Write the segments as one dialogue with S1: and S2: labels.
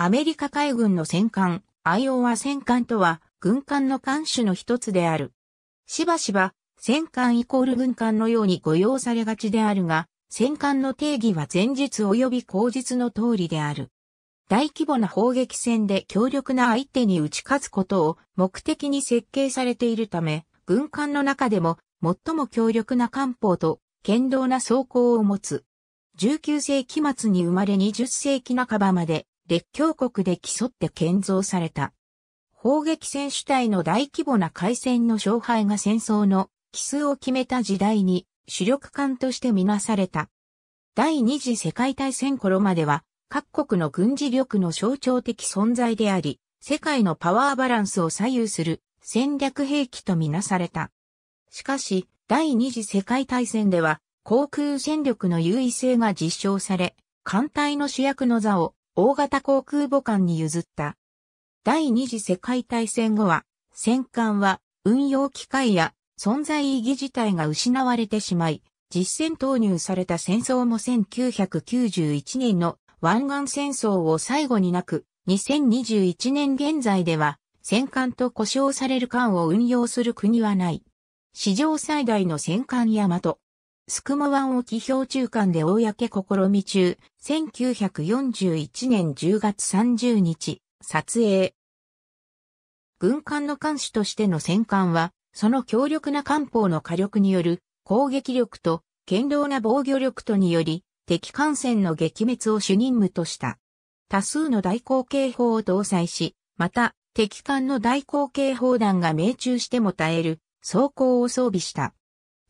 S1: アメリカ海軍の戦艦、アイオワ戦艦とは、軍艦の艦種の一つである。しばしば、戦艦イコール軍艦のように誤用されがちであるが、戦艦の定義は前日及び後日の通りである。大規模な砲撃戦で強力な相手に打ち勝つことを目的に設計されているため、軍艦の中でも最も強力な艦砲と堅牢な装甲を持つ。19世紀末に生まれ20世紀半ばまで列強国で競って建造された。砲撃戦主体の大規模な海戦の勝敗が戦争の奇数を決めた時代に主力艦としてみなされた。第二次世界大戦頃までは各国の軍事力の象徴的存在であり、世界のパワーバランスを左右する戦略兵器とみなされた。しかし、第二次世界大戦では航空戦力の優位性が実証され、艦隊の主役の座を大型航空母艦に譲った。第二次世界大戦後は、戦艦は運用機会や存在意義自体が失われてしまい、実戦投入された戦争も1991年の湾岸戦争を最後になく、2021年現在では戦艦と呼称される艦を運用する国はない。史上最大の戦艦ヤマト、スクモ湾沖標中間で公試み中、1941年10月30日、撮影。軍艦の艦首としての戦艦は、その強力な艦砲の火力による攻撃力と堅牢な防御力とにより、敵艦船の撃滅を主任務とした。多数の大口径砲を搭載し、また、敵艦の大口径砲弾が命中しても耐える、装甲を装備した。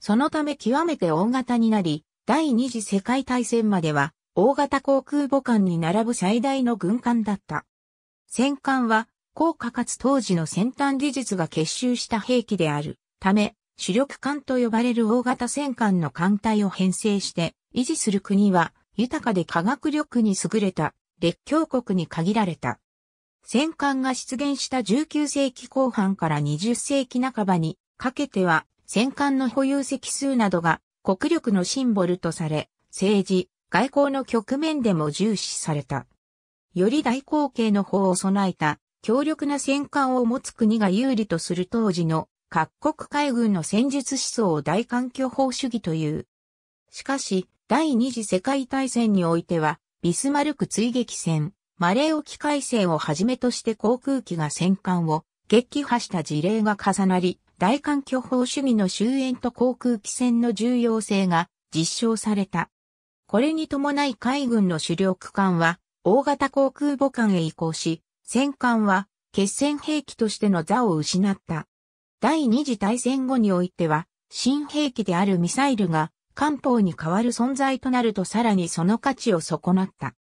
S1: そのため極めて大型になり、第二次世界大戦までは、大型航空母艦に並ぶ最大の軍艦だった。戦艦は、高価かつ当時の先端技術が結集した兵器であるため、主力艦と呼ばれる大型戦艦の艦隊を編成して維持する国は豊かで科学力に優れた列強国に限られた。戦艦が出現した19世紀後半から20世紀半ばにかけては戦艦の保有席数などが国力のシンボルとされ、政治、外交の局面でも重視された。より大口径の方を備えた強力な戦艦を持つ国が有利とする当時の各国海軍の戦術思想を大環境法主義という。しかし、第二次世界大戦においては、ビスマルク追撃戦、マレー沖海戦をはじめとして航空機が戦艦を撃破した事例が重なり、大環境法主義の終焉と航空機戦の重要性が実証された。これに伴い海軍の主力艦は大型航空母艦へ移行し、戦艦は決戦兵器としての座を失った。第二次大戦後においては、新兵器であるミサイルが艦砲に代わる存在となるとさらにその価値を損なった。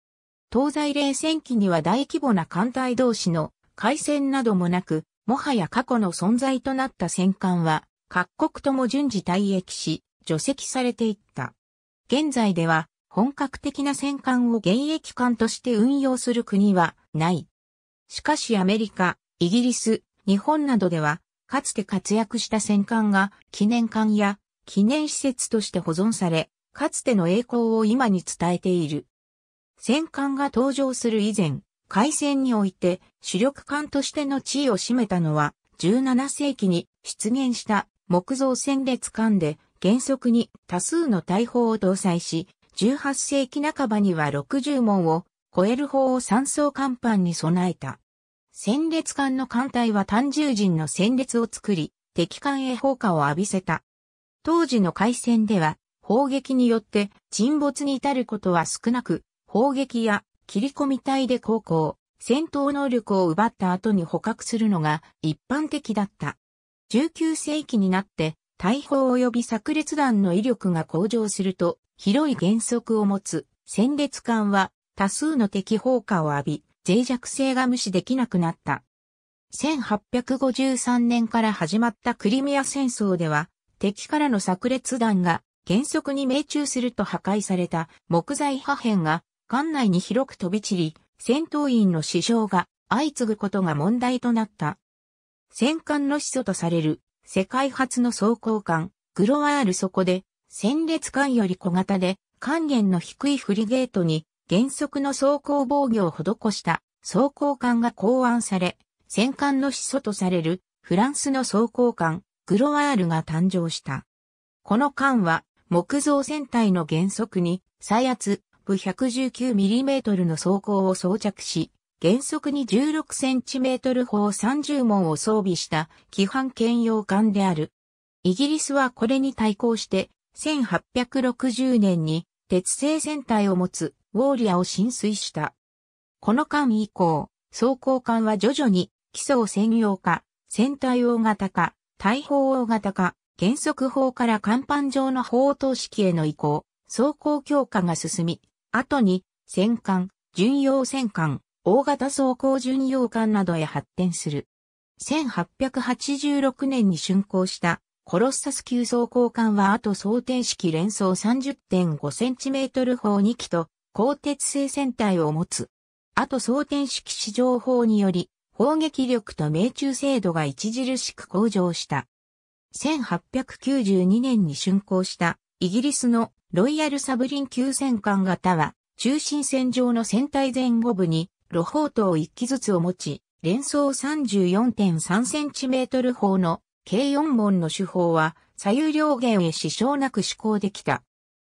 S1: 東西冷戦期には大規模な艦隊同士の海戦などもなく、もはや過去の存在となった戦艦は、各国とも順次退役し、除籍されていった。現在では、本格的な戦艦を現役艦として運用する国はない。しかしアメリカ、イギリス、日本などでは、かつて活躍した戦艦が記念艦や記念施設として保存され、かつての栄光を今に伝えている。戦艦が登場する以前、海戦において主力艦としての地位を占めたのは、17世紀に出現した木造戦列艦で、原則に多数の大砲を搭載し、18世紀半ばには60門を超える砲を三層甲板に備えた。戦列艦の艦隊は単重陣の戦列を作り、敵艦へ砲火を浴びせた。当時の海戦では、砲撃によって沈没に至ることは少なく、砲撃や切り込み隊で航行、戦闘能力を奪った後に捕獲するのが一般的だった。19世紀になって、大砲及び炸裂弾の威力が向上すると、広い原則を持つ戦列艦は多数の敵砲火を浴び、脆弱性が無視できなくなった。1853年から始まったクリミア戦争では、敵からの炸裂弾が原則に命中すると破壊された木材破片が艦内に広く飛び散り、戦闘員の死傷が相次ぐことが問題となった。戦艦の始祖とされる世界初の装甲艦、グロワールそこで、戦列艦より小型で、艦限の低いフリゲートに原則の装甲防御を施した装甲艦が考案され、戦艦の始祖とされるフランスの装甲艦、グロワールが誕生した。この艦は木造船体の原則に、再圧、プ 119mm の装甲を装着し、原則に 16cm 砲30門を装備した基範兼用艦である。イギリスはこれに対抗して、1860年に鉄製船体を持つウォーリアを浸水した。この間以降、装甲艦は徐々に基礎専用化、船体大型化、大砲大型化、原則砲から甲板上の砲塔式への移行、装甲強化が進み、後に戦艦、巡洋戦艦、大型装甲巡洋艦などへ発展する。1886年に竣工したコロッサス級装甲艦は後装填式連装 30.5cm 砲2機と鋼鉄製船体を持つ。後装填式試乗砲により砲撃力と命中精度が著しく向上した。1892年に竣工したイギリスのロイヤルサブリン級戦艦型は、中心線上の船体前後部に、露砲塔1機ずつを持ち、連装 34.3cm 砲の計4門の手法は、左右両弦へ支障なく施行できた。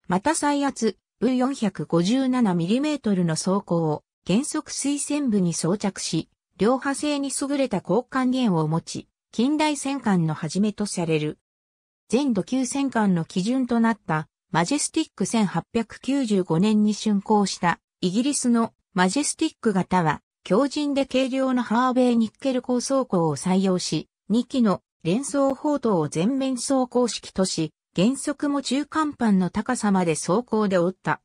S1: また最圧 V457mm の装甲を原則水線部に装着し、両派性に優れた交換弦を持ち、近代戦艦の始めとされる。全土級戦艦の基準となったマジェスティック1895年に竣工したイギリスのマジェスティック型は強靭で軽量のハーベイニッケル高装甲を採用し2機の連装砲塔を全面走行式とし原則も中間板の高さまで走行で折った。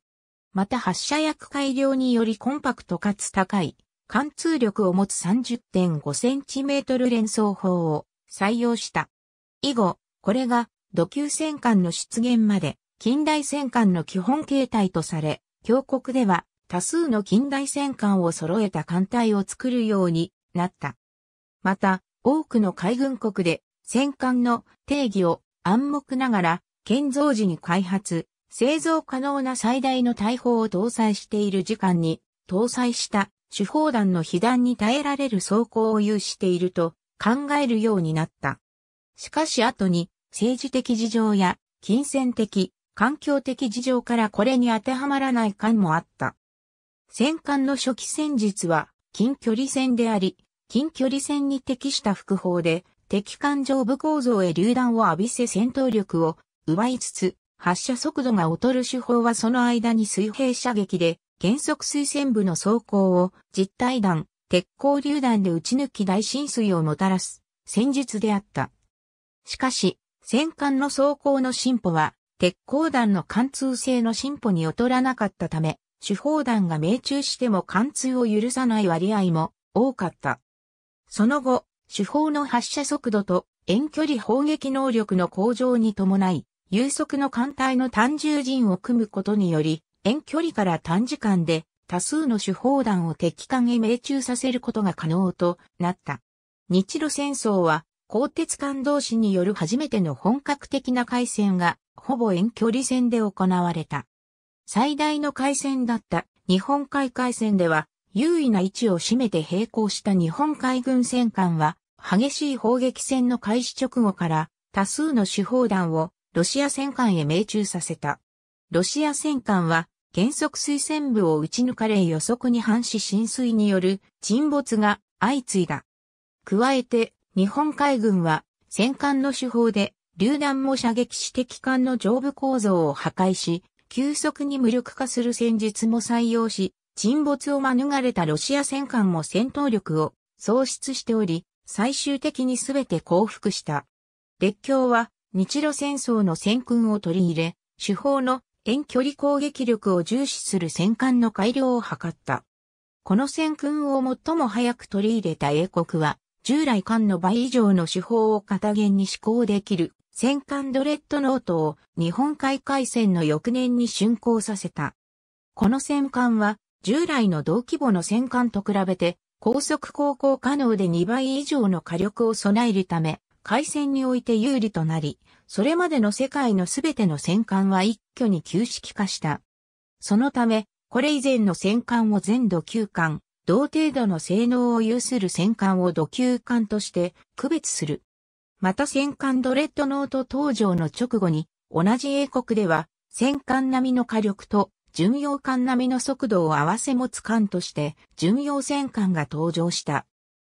S1: また発射薬改良によりコンパクトかつ高い貫通力を持つ 30.5cm 連装砲を採用した。以後、これが土球戦艦の出現まで近代戦艦の基本形態とされ、峡国では多数の近代戦艦を揃えた艦隊を作るようになった。また、多くの海軍国で戦艦の定義を暗黙ながら建造時に開発、製造可能な最大の大砲を搭載している時間に搭載した手砲弾の被弾に耐えられる装甲を有していると考えるようになった。しかし後に政治的事情や金銭的、環境的事情からこれに当てはまらない艦もあった。戦艦の初期戦術は近距離戦であり、近距離戦に適した複法で敵艦上部構造へ榴弾を浴びせ戦闘力を奪いつつ、発射速度が劣る手法はその間に水平射撃で、原則水戦部の走行を実体弾、鉄鋼榴弾で撃ち抜き大浸水をもたらす戦術であった。しかし、戦艦の走行の進歩は鉄鋼弾の貫通性の進歩に劣らなかったため、手砲弾が命中しても貫通を許さない割合も多かった。その後、手法の発射速度と遠距離砲撃能力の向上に伴い、有速の艦隊の単重陣を組むことにより、遠距離から短時間で多数の手砲弾を敵艦へ命中させることが可能となった。日露戦争は、鋼鉄艦同士による初めての本格的な海戦がほぼ遠距離戦で行われた。最大の海戦だった日本海海戦では優位な位置を占めて並行した日本海軍戦艦は激しい砲撃戦の開始直後から多数の手砲弾をロシア戦艦へ命中させた。ロシア戦艦は原則水戦部を撃ち抜かれ予測に反し浸水による沈没が相次いだ。加えて日本海軍は戦艦の手法で榴弾も射撃して機関の上部構造を破壊し、急速に無力化する戦術も採用し、沈没を免れたロシア戦艦も戦闘力を喪失しており、最終的に全て降伏した。列強は日露戦争の戦訓を取り入れ、手法の遠距離攻撃力を重視する戦艦の改良を図った。この戦訓を最も早く取り入れた英国は、従来艦の倍以上の手法を片言に施行できる戦艦ドレッドノートを日本海海戦の翌年に竣工させた。この戦艦は従来の同規模の戦艦と比べて高速航行可能で2倍以上の火力を備えるため、海戦において有利となり、それまでの世界のすべての戦艦は一挙に旧式化した。そのため、これ以前の戦艦を全土級艦、同程度の性能を有する戦艦を土級艦として区別する。また戦艦ドレッドノート登場の直後に、同じ英国では、戦艦並みの火力と巡洋艦並みの速度を合わせ持つ艦として巡洋戦艦が登場した。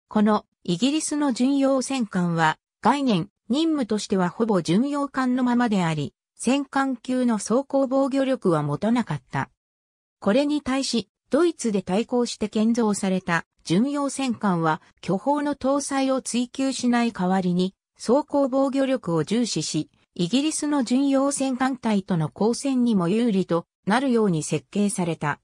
S1: このイギリスの巡洋戦艦は概念、任務としてはほぼ巡洋艦のままであり、戦艦級の装甲防御力は持たなかった。これに対し、ドイツで対抗して建造された巡洋戦艦は巨砲の搭載を追求しない代わりに装甲防御力を重視し、イギリスの巡洋戦艦隊との交戦にも有利となるように設計された。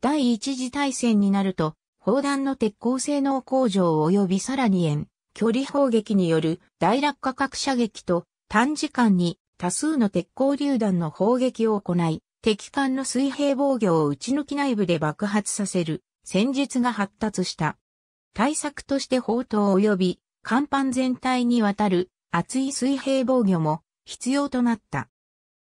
S1: 第一次大戦になると、砲弾の鉄鋼性能向上及びさらに遠、距離砲撃による大落下核射撃と短時間に多数の鉄鋼榴弾の砲撃を行い、敵艦の水平防御を打ち抜き内部で爆発させる戦術が発達した。対策として砲塔及び甲板全体にわたる厚い水平防御も必要となった。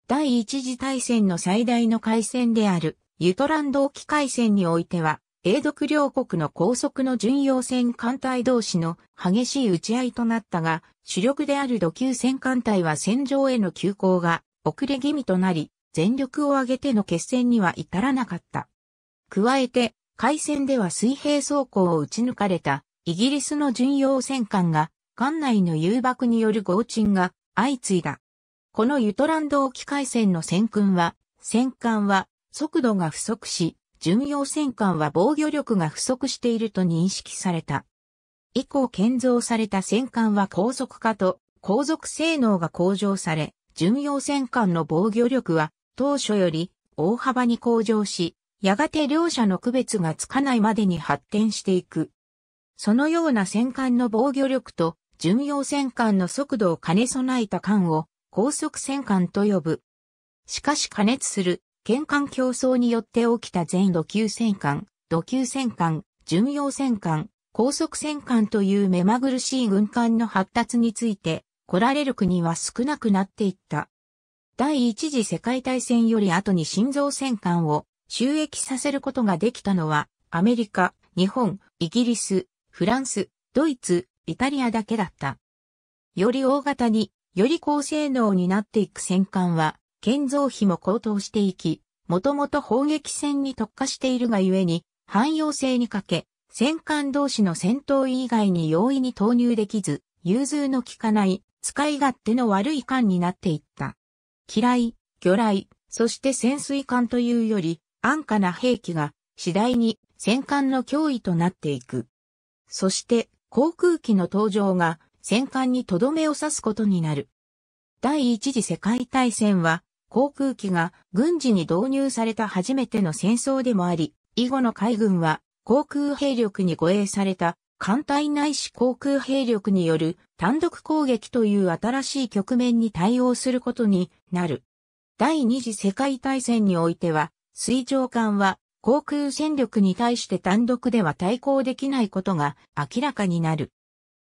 S1: 第一次大戦の最大の海戦であるユトランド沖海戦においては、英独両国の高速の巡洋戦艦隊同士の激しい打ち合いとなったが、主力である土級戦艦隊は戦場への急行が遅れ気味となり、全力を挙げての決戦には至らなかった。加えて、海戦では水平走行を打ち抜かれたイギリスの巡洋戦艦が、艦内の誘爆による合沈が相次いだ。このユトランド沖海戦の戦艦は、戦艦は速度が不足し、巡洋戦艦は防御力が不足していると認識された。以降建造された戦艦は高速化と航続性能が向上され、巡洋戦艦の防御力は当初より大幅に向上し、やがて両者の区別がつかないまでに発展していく。そのような戦艦の防御力と、巡洋戦艦の速度を兼ね備えた艦を、高速戦艦と呼ぶ。しかし加熱する、県艦競争によって起きた全土級戦艦、土級戦艦、巡洋戦艦、高速戦艦という目まぐるしい軍艦の発達について、来られる国は少なくなっていった。第一次世界大戦より後に心臓戦艦を収益させることができたのは、アメリカ、日本、イギリス、フランス、ドイツ、イタリアだけだった。より大型に、より高性能になっていく戦艦は、建造費も高騰していき、もともと砲撃戦に特化しているがゆえに、汎用性に欠け、戦艦同士の戦闘以外に容易に投入できず、融通の効かない、使い勝手の悪い艦になっていった。機雷、魚雷、そして潜水艦というより、安価な兵器が次第に戦艦の脅威となっていく。そして航空機の登場が戦艦にとどめを刺すことになる。第一次世界大戦は航空機が軍事に導入された初めての戦争でもあり、以後の海軍は航空兵力に護衛された艦隊内視航空兵力による単独攻撃という新しい局面に対応することになる。第二次世界大戦においては、水上艦は航空戦力に対して単独では対抗できないことが明らかになる。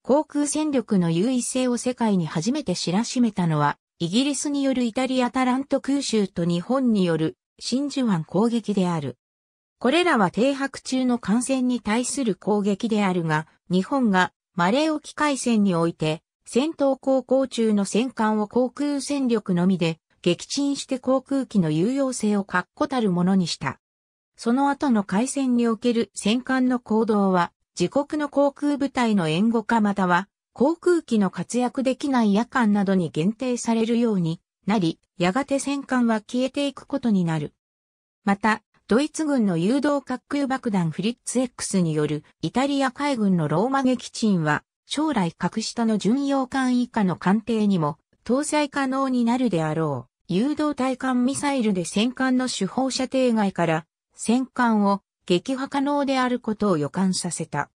S1: 航空戦力の優位性を世界に初めて知らしめたのは、イギリスによるイタリアタラント空襲と日本による真珠湾攻撃である。これらは停泊中の艦船に対する攻撃であるが、日本がマレー沖海戦において、戦闘航行中の戦艦を航空戦力のみで撃沈して航空機の有用性を確固たるものにした。その後の海戦における戦艦の行動は、自国の航空部隊の援護かまたは、航空機の活躍できない夜間などに限定されるようになり、やがて戦艦は消えていくことになる。また、ドイツ軍の誘導滑空爆弾フリッツ X によるイタリア海軍のローマ撃沈は、将来格下の巡洋艦以下の艦艇にも搭載可能になるであろう。誘導対艦ミサイルで戦艦の主砲射程外から戦艦を撃破可能であることを予感させた。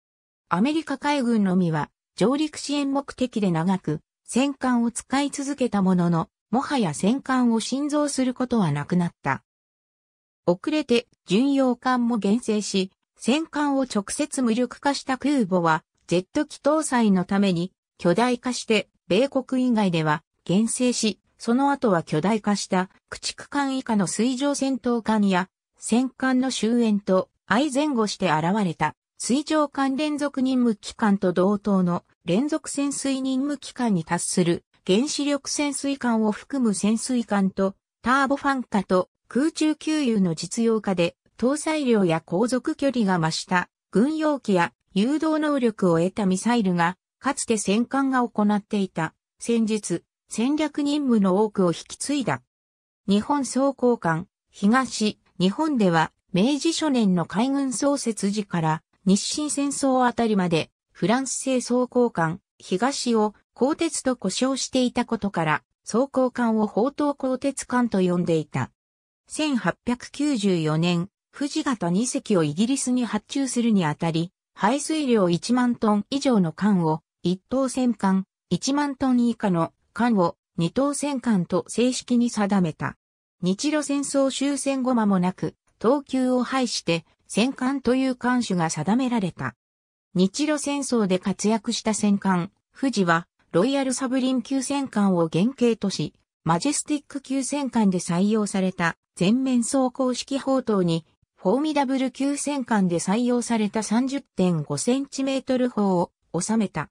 S1: アメリカ海軍のみは上陸支援目的で長く戦艦を使い続けたものの、もはや戦艦を新造することはなくなった。遅れて巡洋艦も減成し、戦艦を直接無力化した空母は、ジェット機搭載のために巨大化して、米国以外では減成し、その後は巨大化した駆逐艦以下の水上戦闘艦や戦艦の終焉と相前後して現れた水上艦連続任務機関と同等の連続潜水任務機関に達する原子力潜水艦を含む潜水艦とターボファン化と空中給油の実用化で搭載量や航続距離が増した軍用機や誘導能力を得たミサイルがかつて戦艦が行っていた戦術戦略任務の多くを引き継いだ。日本装甲艦東日本では明治初年の海軍創設時から日清戦争あたりまでフランス製装甲艦東を鋼鉄と呼称していたことから装甲艦を砲塔鋼鉄艦と呼んでいた。1894年、富士型2隻をイギリスに発注するにあたり、排水量1万トン以上の艦を1等戦艦、1万トン以下の艦を2等戦艦と正式に定めた。日露戦争終戦後間もなく、東急を廃して、戦艦という艦種が定められた。日露戦争で活躍した戦艦、富士は、ロイヤルサブリン級戦艦を原型とし、マジェスティック級戦艦で採用された全面走行式砲塔に、フォーミダブル級戦艦で採用された 30.5cm 砲を収めた。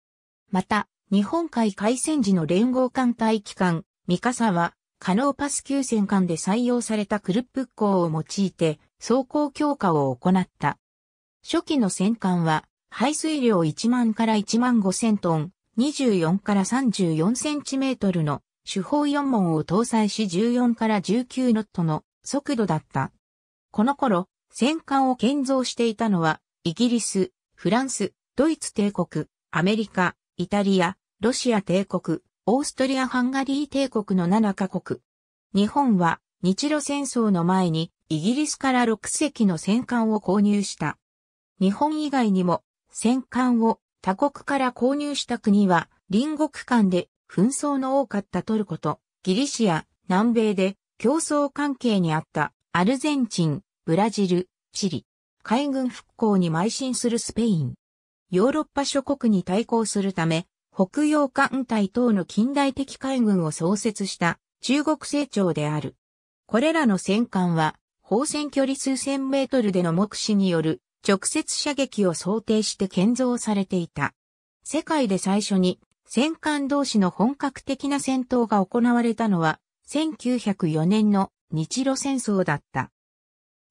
S1: また、日本海海戦時の連合艦隊機関、三笠は、可能パス級戦艦で採用されたクルップーを用いて走行強化を行った。初期の戦艦は排水量1万から1万5千トン、24から34センチメートルの主砲4門を搭載し14から19ノットの速度だった。この頃、戦艦を建造していたのは、イギリス、フランス、ドイツ帝国、アメリカ、イタリア、ロシア帝国、オーストリア・ハンガリー帝国の7カ国。日本は日露戦争の前にイギリスから6隻の戦艦を購入した。日本以外にも戦艦を他国から購入した国は隣国間で紛争の多かったトルコとギリシア、南米で競争関係にあったアルゼンチン、ブラジル、チリ、海軍復興に邁進するスペイン。ヨーロッパ諸国に対抗するため北洋艦隊等の近代的海軍を創設した中国成長である。これらの戦艦は、砲戦距離数千メートルでの目視による直接射撃を想定して建造されていた。世界で最初に戦艦同士の本格的な戦闘が行われたのは1904年の日露戦争だった。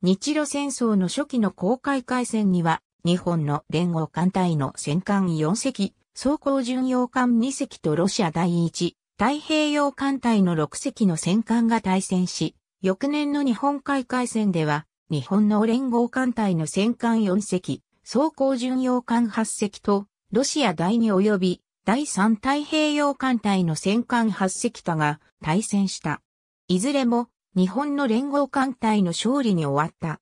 S1: 日露戦争の初期の公開海戦には日本の連合艦隊の戦艦4隻、装甲巡洋艦2隻とロシア第一太平洋艦隊の6隻の戦艦が対戦し、翌年の日本海海戦では、日本の連合艦隊の戦艦4隻、装甲巡洋艦8隻と、ロシア第2及び第3太平洋艦隊の戦艦8隻とが対戦した。いずれも日本の連合艦隊の勝利に終わった。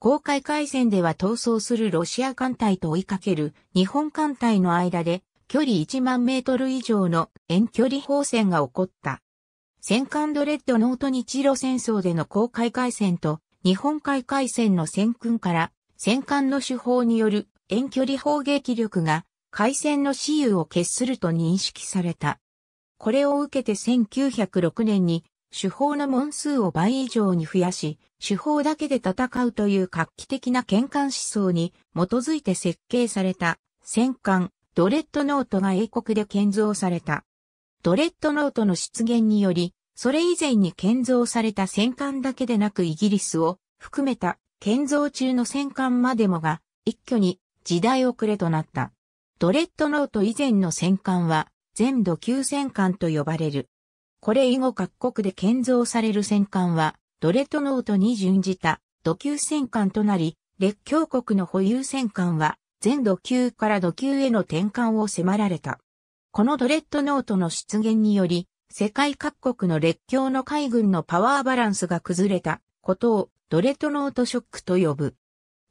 S1: 公開海戦では逃走するロシア艦隊と追いかける日本艦隊の間で距離1万メートル以上の遠距離砲戦が起こった。戦艦ドレッドノート日露戦争での航海海戦と日本海海戦の戦訓から戦艦の手法による遠距離砲撃力が海戦の私有を決すると認識された。これを受けて1906年に手法の門数を倍以上に増やし、手法だけで戦うという画期的な喧嘩思想に基づいて設計された戦艦ドレッドノートが英国で建造された。ドレッドノートの出現により、それ以前に建造された戦艦だけでなくイギリスを含めた建造中の戦艦までもが一挙に時代遅れとなった。ドレッドノート以前の戦艦は全土級戦艦と呼ばれる。これ以後各国で建造される戦艦はドレッドノートに準じた土級戦艦となり、列強国の保有戦艦は全土級から土級への転換を迫られた。このドレッドノートの出現により、世界各国の列強の海軍のパワーバランスが崩れたことをドレッドノートショックと呼ぶ。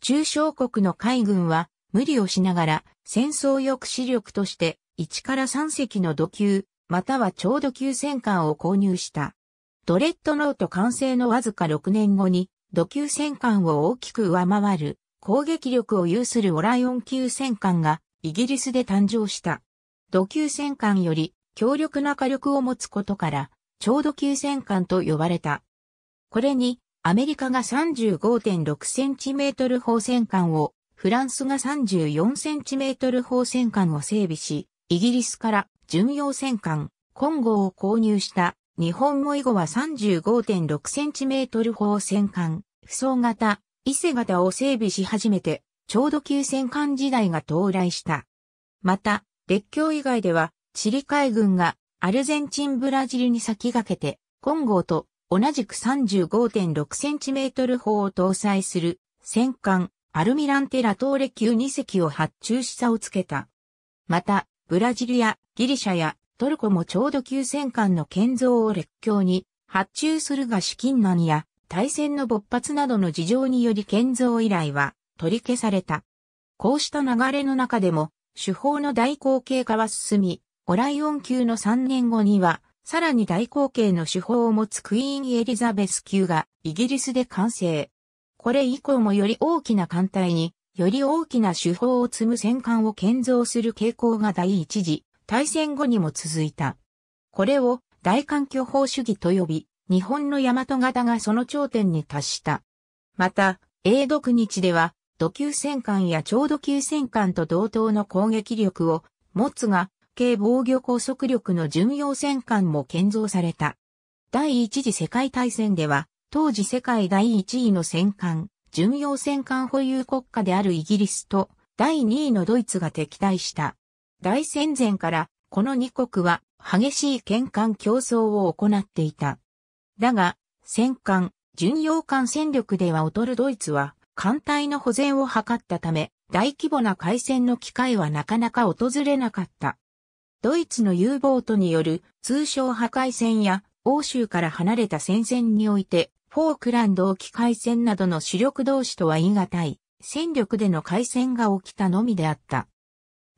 S1: 中小国の海軍は無理をしながら戦争抑止力として1から3隻の土級、または超土級戦艦を購入した。ドレッドノート完成のわずか6年後に土級戦艦を大きく上回る攻撃力を有するオライオン級戦艦がイギリスで誕生した。土級戦艦より強力な火力を持つことから、超土級戦艦と呼ばれた。これに、アメリカが 35.6cm 砲戦艦を、フランスが 34cm 砲戦艦を整備し、イギリスから巡洋戦艦、コンゴを購入した日本語以後は 35.6cm 砲戦艦、不装型伊勢型を整備し始めて、ちょうど旧戦艦時代が到来した。また、列強以外では、チリ海軍がアルゼンチン・ブラジルに先駆けて、金剛と同じく3 5 6センチメートル砲を搭載する戦艦アルミランテラトーレ級2隻を発注し差をつけた。また、ブラジルやギリシャやトルコもちょうど旧戦艦の建造を列強に発注するが資金難や大戦の勃発などの事情により建造依頼は取り消された。こうした流れの中でも、手法の大口径化は進み、オライオン級の3年後には、さらに大口径の手法を持つクイーンエリザベス級がイギリスで完成。これ以降もより大きな艦隊に、より大きな手法を積む戦艦を建造する傾向が第一次大戦後にも続いた。これを大環境法主義と呼び、日本の大和型がその頂点に達した。また、英独日では、土級戦艦や超土級戦艦と同等の攻撃力を持つが、軽防御高速力の巡洋戦艦も建造された。第一次世界大戦では、当時世界第一位の戦艦、巡洋戦艦保有国家であるイギリスと第二位のドイツが敵対した。大戦前からこの二国は激しい喧嘩競争を行っていた。だが、戦艦、巡洋艦戦力では劣るドイツは、艦隊の保全を図ったため、大規模な海戦の機会はなかなか訪れなかった。ドイツの U ボートによる通商破壊戦や欧州から離れた戦線において、フォークランド沖海戦などの主力同士とは言い難い、戦力での海戦が起きたのみであった。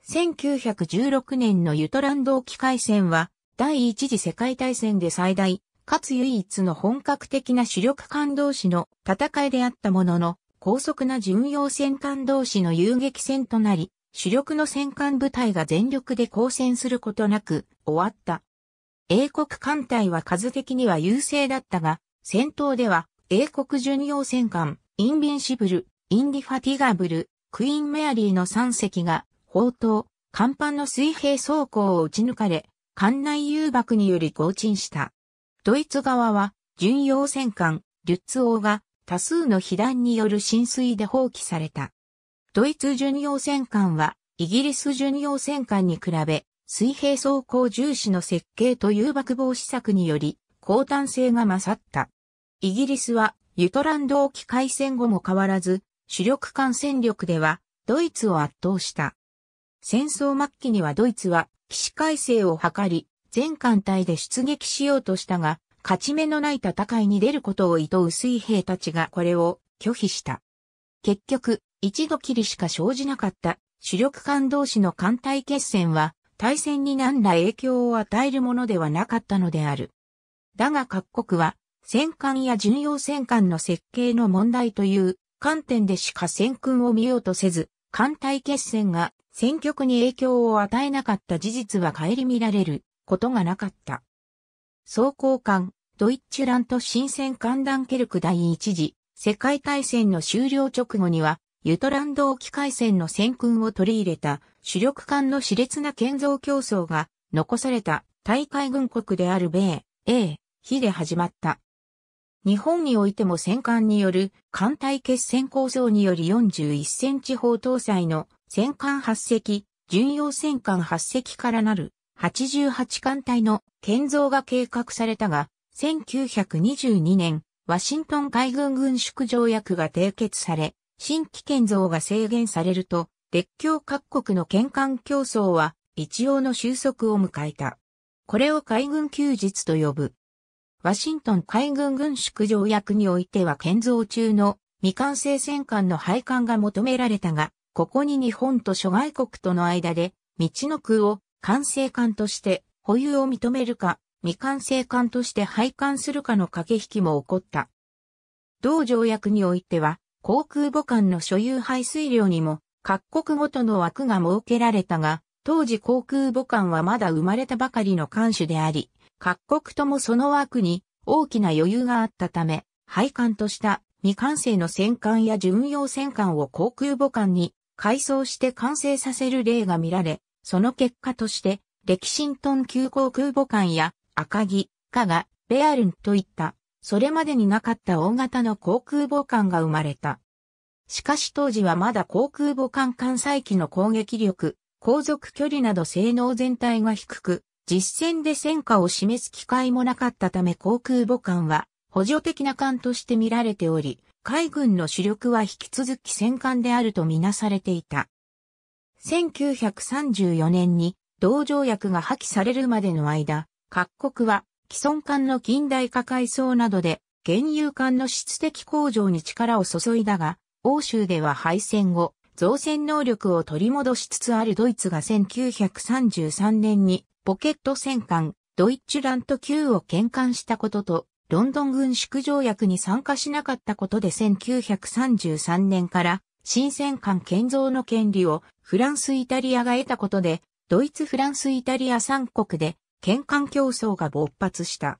S1: 1916年のユトランド沖海戦は、第一次世界大戦で最大かつ唯一の本格的な主力艦同士の戦いであったものの、高速な巡洋戦艦同士の遊撃戦となり、主力の戦艦部隊が全力で交戦することなく終わった。英国艦隊は数的には優勢だったが、戦闘では英国巡洋戦艦、インビンシブル、インディファティガブル、クイーンメアリーの3隻が、砲塔、甲板の水平走行を撃ち抜かれ、艦内誘爆により合沈した。ドイツ側は、巡洋戦艦、リュッツ王が多数の被弾による浸水で放棄された。ドイツ巡洋戦艦は、イギリス巡洋戦艦に比べ、水平走行重視の設計と誘爆防止策により、高端性が勝った。イギリスは、ユトランド沖海戦後も変わらず、主力艦戦力では、ドイツを圧倒した。戦争末期にはドイツは、起死回生を図り、全艦隊で出撃しようとしたが、勝ち目のない戦いに出ることを意図う水兵たちがこれを拒否した。結局、一度きりしか生じなかった主力艦同士の艦隊決戦は、対戦に何ら影響を与えるものではなかったのである。だが各国は、戦艦や巡洋戦艦の設計の問題という観点でしか戦訓を見ようとせず、艦隊決戦が戦局に影響を与えなかった事実は顧みられる。ことがなかった。総交換、ドイッチュラント新戦艦ダンケルク第一次世界大戦の終了直後には、ユトランド沖海戦の戦訓を取り入れた主力艦の熾烈な建造競争が残された大海軍国である米、英、日で始まった。日本においても戦艦による艦隊決戦構想により41センチ砲搭載の戦艦8隻、巡洋戦艦8隻からなる88艦隊の建造が計画されたが、1922年、ワシントン海軍軍縮条約が締結され、新規建造が制限されると、列強各国の県間競争は一応の収束を迎えた。これを海軍休日と呼ぶ。ワシントン海軍軍縮条約においては建造中の未完成戦艦の配管が求められたが、ここに日本と諸外国との間で、道の空を完成艦として保有を認めるか、未完成艦として配管するかの駆け引きも起こった。同条約においては、航空母艦の所有排水量にも各国ごとの枠が設けられたが、当時航空母艦はまだ生まれたばかりの艦種であり、各国ともその枠に大きな余裕があったため、配管とした未完成の戦艦や巡洋戦艦を航空母艦に改装して完成させる例が見られ、その結果として、レキシントン急行空母艦や赤城、加賀、ベアルンといった、それまでになかった大型の航空母艦が生まれた。しかし当時はまだ航空母艦艦載機の攻撃力、航続距離など性能全体が低く、実戦で戦果を示す機会もなかったため航空母艦は補助的な艦として見られており、海軍の主力は引き続き戦艦であるとみなされていた。1934年に同条約が破棄されるまでの間、各国は既存艦の近代化改装などで原油艦の質的向上に力を注いだが、欧州では敗戦後、造船能力を取り戻しつつあるドイツが1933年にポケット戦艦ドイッチュラント級を転換したことと、ロンドン軍縮条約に参加しなかったことで1933年から新戦艦建造の権利をフランス・イタリアが得たことで、ドイツ・フランス・イタリア三国で県艦競争が勃発した。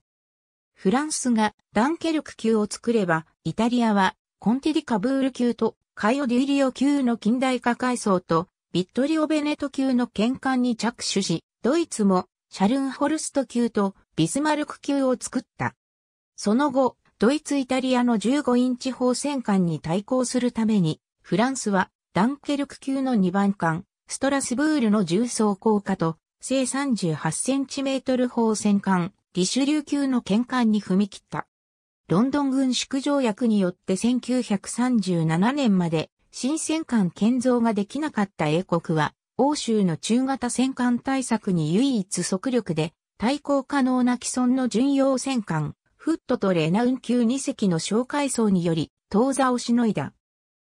S1: フランスがダンケルク級を作れば、イタリアはコンティリ・カブール級とカイオ・デュイリオ級の近代化階層とビットリオ・ベネト級の県艦に着手し、ドイツもシャルンホルスト級とビスマルク級を作った。その後、ドイツ・イタリアの15インチ砲戦艦に対抗するために、フランスは、ダンケルク級の2番艦、ストラスブールの重装甲下と、正38センチメートル砲戦艦、リシュリュー級の剣艦に踏み切った。ロンドン軍縮条約によって1937年まで新戦艦建造ができなかった英国は、欧州の中型戦艦対策に唯一速力で対抗可能な既存の巡洋戦艦、フットとレナウン級2隻の小海層により、当座をしのいだ。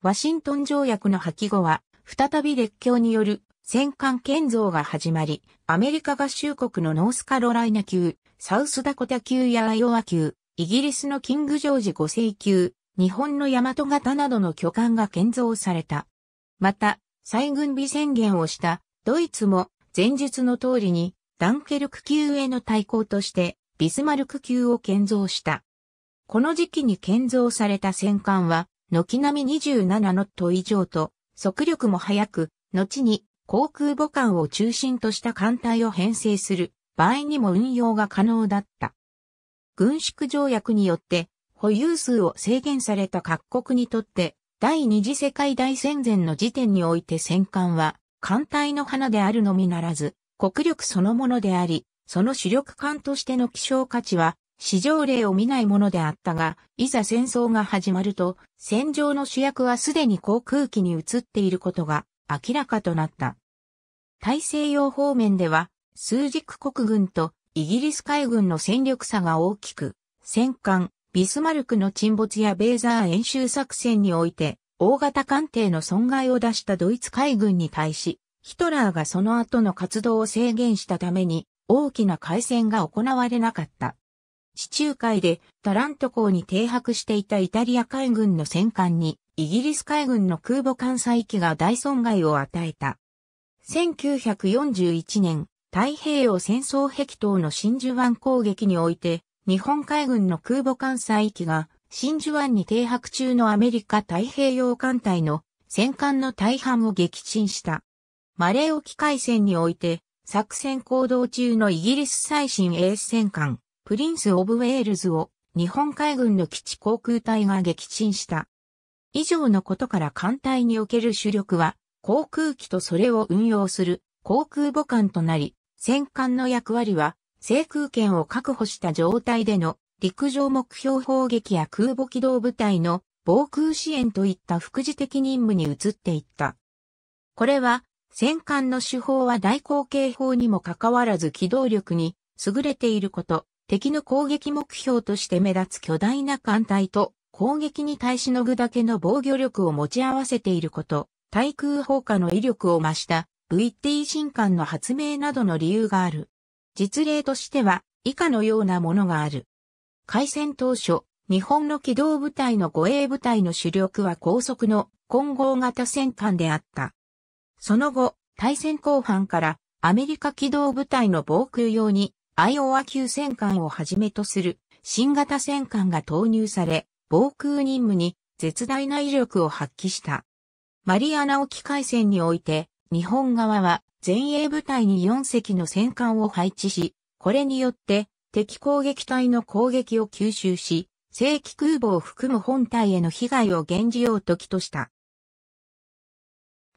S1: ワシントン条約の破棄後は、再び列強による戦艦建造が始まり、アメリカ合衆国のノースカロライナ級、サウスダコタ級やアイオワ級、イギリスのキングジョージ5世級、日本のヤマト型などの巨艦が建造された。また、再軍備宣言をしたドイツも前述の通りにダンケルク級への対抗としてビスマルク級を建造した。この時期に建造された戦艦は軒並み27ノット以上と、速力も速く、後に航空母艦を中心とした艦隊を編成する場合にも運用が可能だった。軍縮条約によって保有数を制限された各国にとって第二次世界大戦前の時点において戦艦は艦隊の花であるのみならず国力そのものであり、その主力艦としての希少価値は史上例を見ないものであったが、いざ戦争が始まると、戦場の主役はすでに航空機に移っていることが明らかとなった。大西洋方面では、数軸国軍とイギリス海軍の戦力差が大きく、戦艦、ビスマルクの沈没やベーザー演習作戦において、大型艦艇の損害を出したドイツ海軍に対し、ヒトラーがその後の活動を制限したために、大きな海戦が行われなかった。地中海でタラント港に停泊していたイタリア海軍の戦艦にイギリス海軍の空母艦載機が大損害を与えた。1941年、太平洋戦争壁等の真珠湾攻撃において、日本海軍の空母艦載機が真珠湾に停泊中のアメリカ太平洋艦隊の戦艦の大半を撃沈した。マレー沖海戦において、作戦行動中のイギリス最新エース戦艦プリンス・オブ・ウェールズを日本海軍の基地航空隊が撃沈した。以上のことから艦隊における主力は航空機とそれを運用する航空母艦となり、戦艦の役割は制空権を確保した状態での陸上目標砲撃や空母機動部隊の防空支援といった副次的任務に移っていった。これは戦艦の手法は大口径砲にもかかわらず機動力に優れていること、敵の攻撃目標として目立つ巨大な艦隊と攻撃に対しのぐだけの防御力を持ち合わせていること、対空砲火の威力を増した VT 新艦の発明などの理由がある。実例としては以下のようなものがある。開戦当初、日本の機動部隊の護衛部隊の主力は高速の混合型戦艦であった。その後、対戦後半からアメリカ機動部隊の防空用にアイオワ級戦艦をはじめとする新型戦艦が投入され、防空任務に絶大な威力を発揮した。マリアナ沖海戦において、日本側は前衛部隊に4隻の戦艦を配置し、これによって敵攻撃隊の攻撃を吸収し、正規空母を含む本体への被害を減じようと起とした。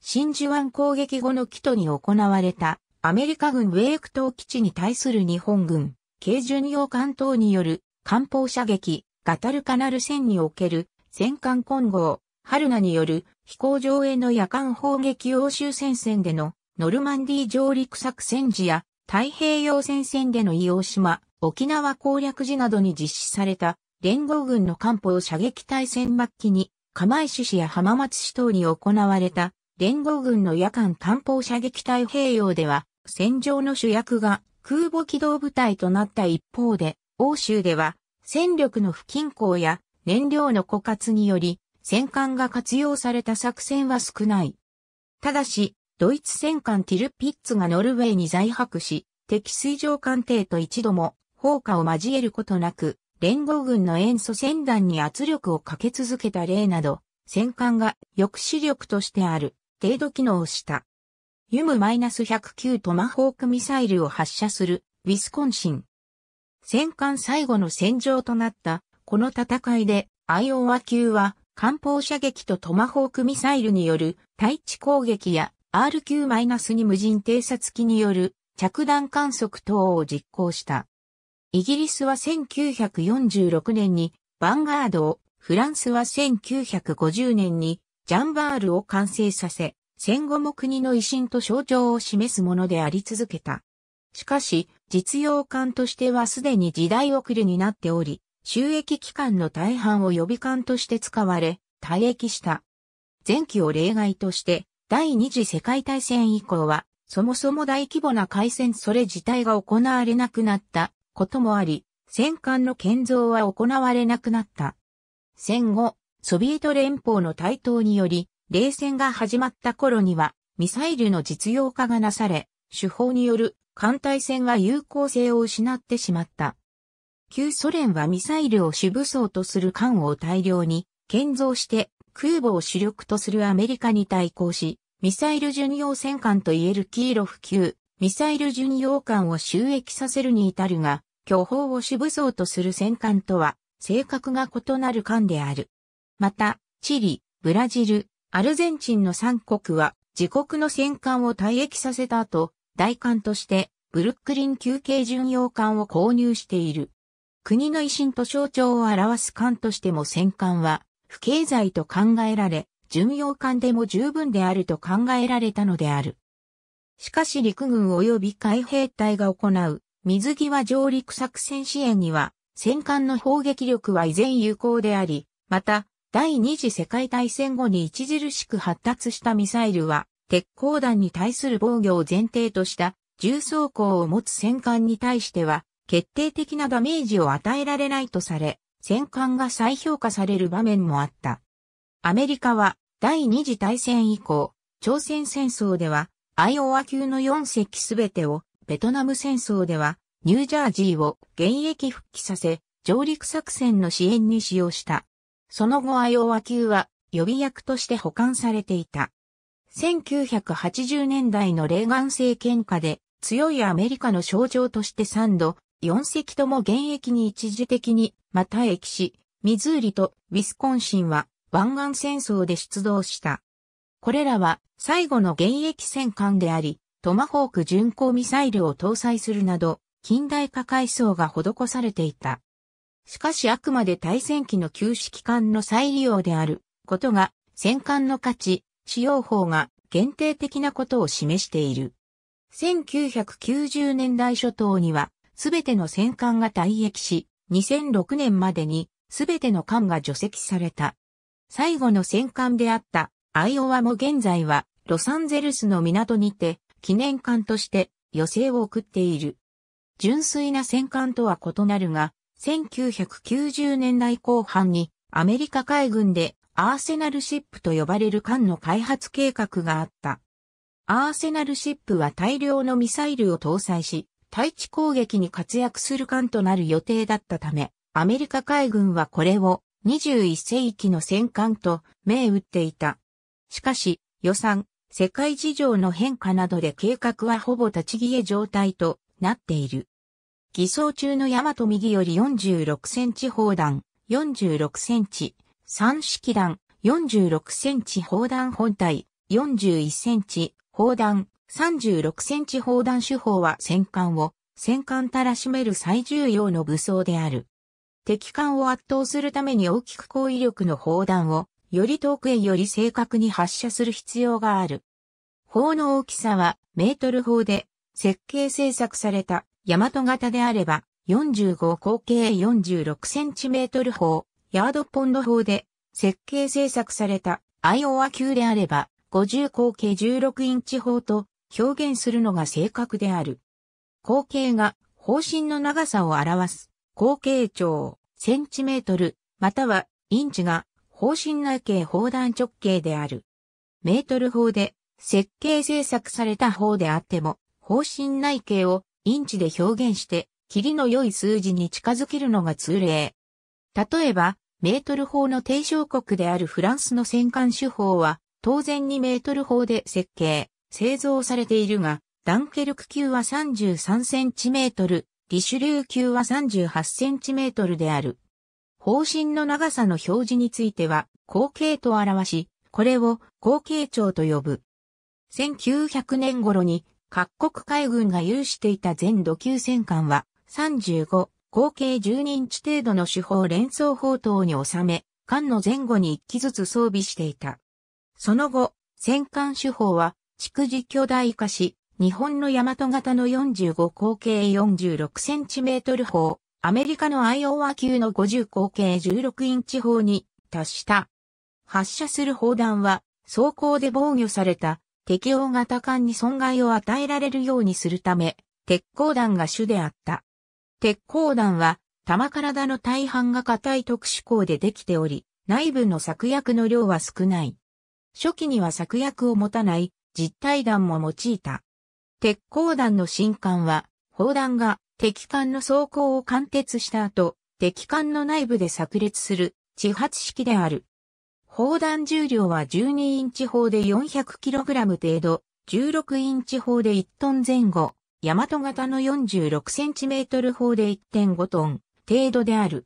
S1: 真珠湾攻撃後の起途に行われたアメリカ軍ウェーク島基地に対する日本軍、軽巡洋艦等による艦砲射撃、ガタルカナル戦における戦艦混合、春名による飛行場への夜間砲撃欧州戦線でのノルマンディ上陸作戦時や太平洋戦線での伊黄島、沖縄攻略時などに実施された連合軍の艦砲射撃対戦末期に釜石市や浜松市等に行われた連合軍の夜間艦砲射撃太平洋では戦場の主役が空母機動部隊となった一方で、欧州では戦力の不均衡や燃料の枯渇により戦艦が活用された作戦は少ない。ただし、ドイツ戦艦ティルピッツがノルウェーに在泊し、敵水上艦艇と一度も砲火を交えることなく、連合軍の塩素船団に圧力をかけ続けた例など、戦艦が抑止力としてある程度機能をした。ユム -109 トマホークミサイルを発射するウィスコンシン。戦艦最後の戦場となったこの戦いでアイオワ級は艦砲射撃とトマホークミサイルによる対地攻撃や RQ-2 無人偵察機による着弾観測等を実行した。イギリスは1946年にヴァンガードを、フランスは1950年にジャンバールを完成させ、戦後も国の威信と象徴を示すものであり続けた。しかし、実用艦としてはすでに時代遅れになっており、収益機関の大半を予備艦として使われ、退役した。前期を例外として、第二次世界大戦以降は、そもそも大規模な海戦それ自体が行われなくなったこともあり、戦艦の建造は行われなくなった。戦後、ソビエト連邦の台頭により、冷戦が始まった頃には、ミサイルの実用化がなされ、手法による艦隊戦が有効性を失ってしまった。旧ソ連はミサイルを主武装とする艦を大量に建造して空母を主力とするアメリカに対抗し、ミサイル巡洋戦艦といえるキーロフ級、ミサイル巡洋艦を収益させるに至るが、巨砲を主武装とする戦艦とは、性格が異なる艦である。また、チリ、ブラジル、アルゼンチンの三国は自国の戦艦を退役させた後、大艦としてブルックリン休憩巡洋艦を購入している。国の威信と象徴を表す艦としても戦艦は不経済と考えられ、巡洋艦でも十分であると考えられたのである。しかし陸軍及び海兵隊が行う水際上陸作戦支援には戦艦の砲撃力は依然有効であり、また第二次世界大戦後に著しく発達したミサイルは、鉄鋼弾に対する防御を前提とした重装甲を持つ戦艦に対しては、決定的なダメージを与えられないとされ、戦艦が再評価される場面もあった。アメリカは第二次大戦以降、朝鮮戦争ではアイオワ級の4隻すべてを、ベトナム戦争ではニュージャージーを現役復帰させ、上陸作戦の支援に使用した。その後アイオワ級は予備役として保管されていた。1980年代のレーガン政権下で強いアメリカの象徴として3度、4隻とも現役に一時的にまた駅し、ミズーリとウィスコンシンは湾岸戦争で出動した。これらは最後の現役戦艦であり、トマホーク巡航ミサイルを搭載するなど、近代化改装が施されていた。しかしあくまで対戦機の旧式艦の再利用であることが、戦艦の価値、使用法が限定的なことを示している。1990年代初頭には、すべての戦艦が退役し、2006年までにすべての艦が除籍された。最後の戦艦であったアイオワも現在はロサンゼルスの港にて記念艦として余生を送っている。純粋な戦艦とは異なるが、1990年代後半にアメリカ海軍でアーセナルシップと呼ばれる艦の開発計画があった。アーセナルシップは大量のミサイルを搭載し、対地攻撃に活躍する艦となる予定だったため、アメリカ海軍はこれを21世紀の戦艦と銘打っていた。しかし、予算、世界事情の変化などで計画はほぼ立ち消え状態となっている。偽装中の大和右より46センチ砲弾、46センチ、三式弾、46センチ砲弾本体、41センチ、砲弾、36センチ砲弾手法は戦艦を、戦艦たらしめる最重要の武装である。敵艦を圧倒するために大きく攻威力の砲弾を、より遠くへより正確に発射する必要がある。砲の大きさはメートル砲で、設計制作された大和型であれば、45口径4 6トル砲、ヤードポンド砲で、設計制作されたアイオワ級であれば、50口径16インチ砲と表現するのが正確である。口径が方針の長さを表す、口径長、センチメートル、またはインチが方針内径砲弾直径である。メートル砲で設計制作された砲であっても、方針内径をインチで表現して、霧の良い数字に近づけるのが通例。例えば、メートル法の提唱国であるフランスの戦艦手法は、当然2メートル法で設計、製造されているが、ダンケルク級は33センチメートル、リシュリュー級は38センチメートルである。方針の長さの表示については、後継と表し、これを後継長と呼ぶ。1900年頃に各国海軍が有していた全土級戦艦は35、合計10インチ程度の手法連装砲塔に収め、艦の前後に1機ずつ装備していた。その後、戦艦手法は築次巨大化し、日本の大和型の45口径4 6トル砲、アメリカのアイオワ級の50口径16インチ砲に達した。発射する砲弾は、装甲で防御された適応型艦に損害を与えられるようにするため、鉄鋼弾が主であった。鉄鋼弾は、玉体の大半が硬い特殊鋼でできており、内部の策薬の量は少ない。初期には策薬を持たない実体弾も用いた。鉄鋼弾の新艦は、砲弾が敵艦の装甲を貫徹した後、敵艦の内部で炸裂する、地発式である。砲弾重量は12インチ砲で 400kg 程度、16インチ砲で1トン前後、大和型の 46cm 砲で1.5トン程度である。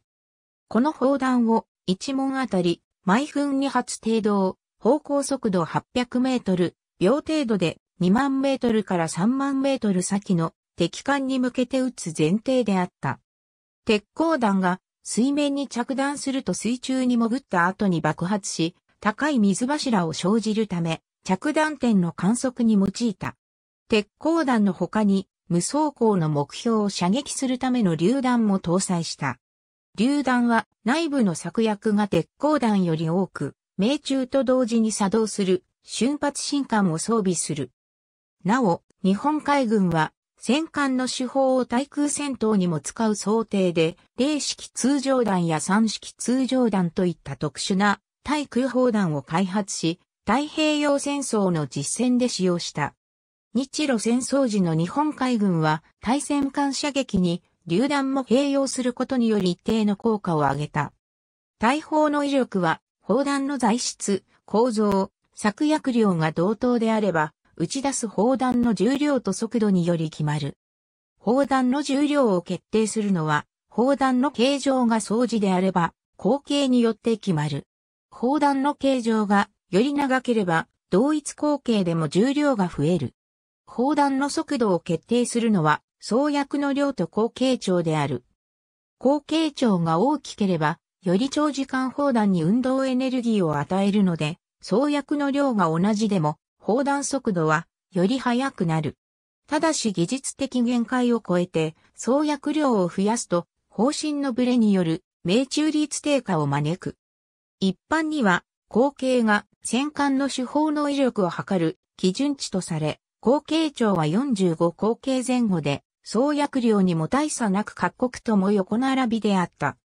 S1: この砲弾を1門あたり毎分2発程度を方向速度800メートル、秒程度で2万メートルから3万メートル先の敵艦に向けて撃つ前提であった。鉄鋼弾が水面に着弾すると水中に潜った後に爆発し、高い水柱を生じるため、着弾点の観測に用いた。鉄鋼弾の他に、無装甲の目標を射撃するための榴弾も搭載した。榴弾は内部の作薬が鉄鋼弾より多く、命中と同時に作動する瞬発進化も装備する。なお、日本海軍は戦艦の手法を対空戦闘にも使う想定で、零式通常弾や三式通常弾といった特殊な対空砲弾を開発し、太平洋戦争の実戦で使用した。日露戦争時の日本海軍は対戦艦射撃に榴弾も併用することにより一定の効果を上げた。大砲の威力は砲弾の材質、構造、作薬量が同等であれば、打ち出す砲弾の重量と速度により決まる。砲弾の重量を決定するのは、砲弾の形状が相似であれば、口径によって決まる。砲弾の形状がより長ければ、同一口径でも重量が増える。砲弾の速度を決定するのは、創薬の量と口径長である。口径長が大きければ、より長時間砲弾に運動エネルギーを与えるので、創薬の量が同じでも、砲弾速度はより速くなる。ただし技術的限界を超えて創薬量を増やすと方針のブレによる命中率低下を招く。一般には口径が戦艦の手法の威力を測る基準値とされ、口径長は45口径前後で、創薬量にも大差なく各国とも横並びであった。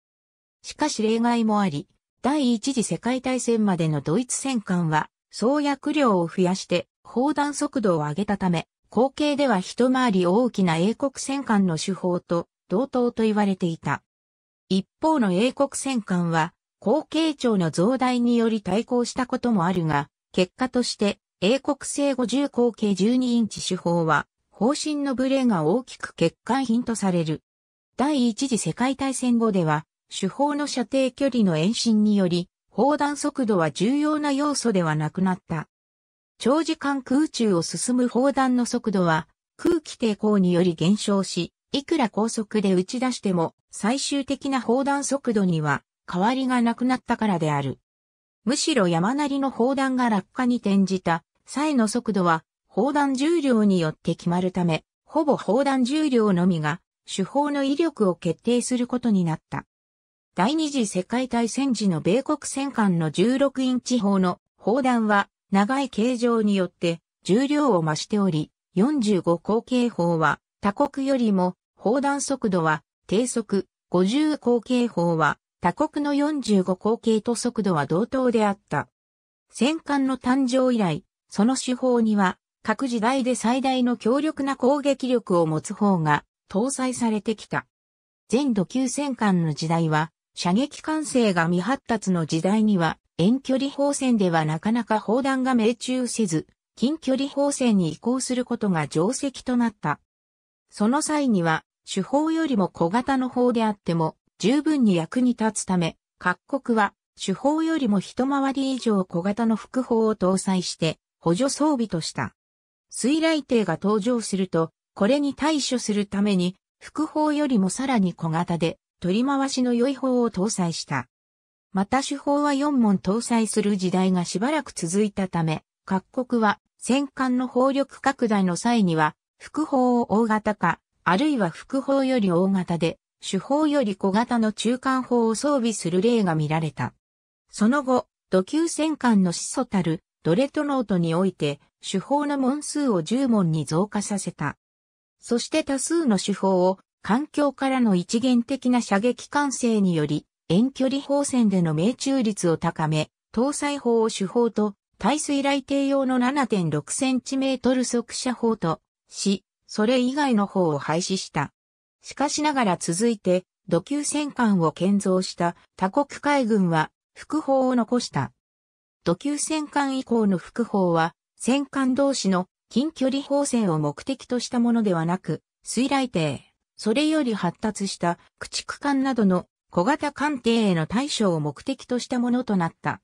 S1: しかし例外もあり、第一次世界大戦までのドイツ戦艦は創薬量を増やして砲弾速度を上げたため、後継では一回り大きな英国戦艦の手法と同等と言われていた。一方の英国戦艦は、後継長の増大により対抗したこともあるが、結果として英国製50口径12インチ手法は、方針のブレが大きく欠陥品とされる。第一次世界大戦後では、手法の射程距離の延伸により、砲弾速度は重要な要素ではなくなった。長時間空中を進む砲弾の速度は空気抵抗により減少し、いくら高速で打ち出しても最終的な砲弾速度には変わりがなくなったからである。むしろ山なりの砲弾が落下に転じた際の速度は砲弾重量によって決まるため、ほぼ砲弾重量のみが手法の威力を決定することになった。第二次世界大戦時の米国戦艦の16インチ砲の砲弾は長い形状によって重量を増しており、45口径砲は他国よりも砲弾速度は低速、50口径砲は他国の45口径と速度は同等であった。戦艦の誕生以来、その手法には各時代で最大の強力な攻撃力を持つ砲が搭載されてきた。全土級戦艦の時代は射撃管制が未発達の時代には、遠距離砲戦ではなかなか砲弾が命中せず、近距離砲戦に移行することが定石となった。その際には、手法よりも小型の砲であっても、十分に役に立つため、各国は、手法よりも一回り以上小型の副砲を搭載して、補助装備とした。水雷艇が登場すると、これに対処するために、副砲よりもさらに小型で、取り回しの良い方を搭載した。また手法は4門搭載する時代がしばらく続いたため、各国は戦艦の砲力拡大の際には、副砲を大型化、あるいは副砲より大型で、手法より小型の中間砲を装備する例が見られた。その後、土級戦艦の始祖たるドレトノートにおいて、手法の門数を10門に増加させた。そして多数の手法を環境からの一元的な射撃管制により、遠距離砲戦での命中率を高め、搭載砲を主砲と、耐水雷艇用の 7.6cm 速射砲と、し、それ以外の砲を廃止した。しかしながら続いて、土球戦艦を建造した他国海軍は、副砲を残した。土球戦艦以降の副砲は、戦艦同士の近距離砲戦を目的としたものではなく、水雷艇、それより発達した駆逐艦などの小型艦艇への対処を目的としたものとなった。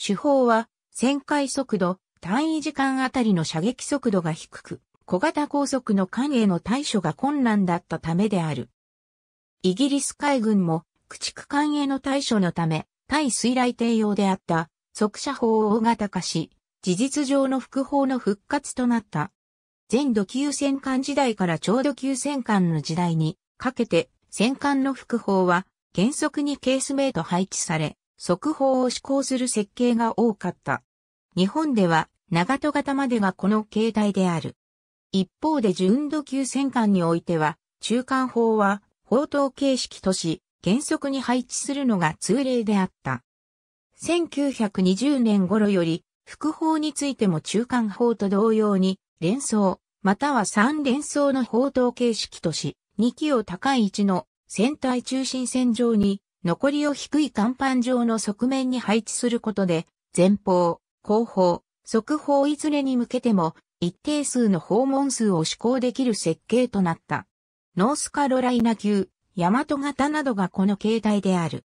S1: 手法は、旋回速度、単位時間あたりの射撃速度が低く、小型高速の艦への対処が困難だったためである。イギリス海軍も、駆逐艦への対処のため、対水雷艇用であった、速射砲を大型化し、事実上の副砲の復活となった。前土級戦艦時代から超土級戦艦の時代にかけて戦艦の副砲は原則にケースメイト配置され、速砲を施行する設計が多かった。日本では長戸型までがこの形態である。一方で純度級戦艦においては、中間砲は砲塔形式とし、原則に配置するのが通例であった。1920年頃より、副砲についても中間砲と同様に、連想、または三連想の砲塔形式とし、2機を高い位置の船体中心線上に、残りを低い甲板上の側面に配置することで、前方、後方、側方いずれに向けても、一定数の訪問数を施行できる設計となった。ノースカロライナ級、ヤマト型などがこの形態である。